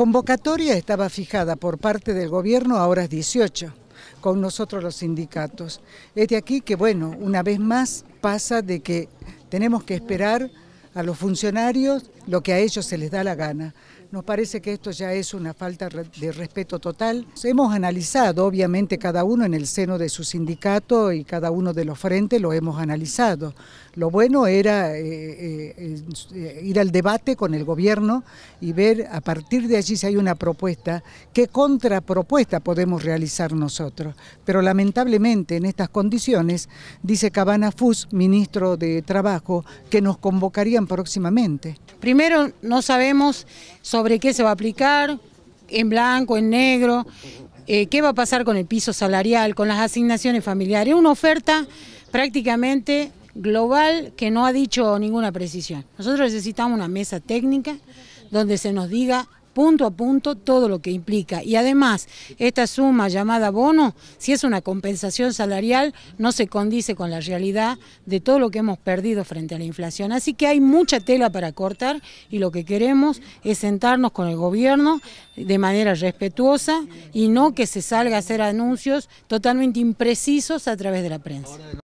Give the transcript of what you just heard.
convocatoria estaba fijada por parte del gobierno a horas 18 con nosotros los sindicatos. Es de aquí que, bueno, una vez más pasa de que tenemos que esperar a los funcionarios lo que a ellos se les da la gana. Nos parece que esto ya es una falta de respeto total. Hemos analizado, obviamente, cada uno en el seno de su sindicato y cada uno de los frentes lo hemos analizado. Lo bueno era eh, eh, eh, ir al debate con el gobierno y ver a partir de allí si hay una propuesta, qué contrapropuesta podemos realizar nosotros. Pero lamentablemente en estas condiciones, dice Cabana Fus, ministro de Trabajo, que nos convocarían próximamente. Primero, no sabemos sobre qué se va a aplicar, en blanco, en negro, eh, qué va a pasar con el piso salarial, con las asignaciones familiares. Una oferta prácticamente global que no ha dicho ninguna precisión. Nosotros necesitamos una mesa técnica donde se nos diga punto a punto todo lo que implica. Y además, esta suma llamada bono, si es una compensación salarial, no se condice con la realidad de todo lo que hemos perdido frente a la inflación. Así que hay mucha tela para cortar y lo que queremos es sentarnos con el gobierno de manera respetuosa y no que se salga a hacer anuncios totalmente imprecisos a través de la prensa.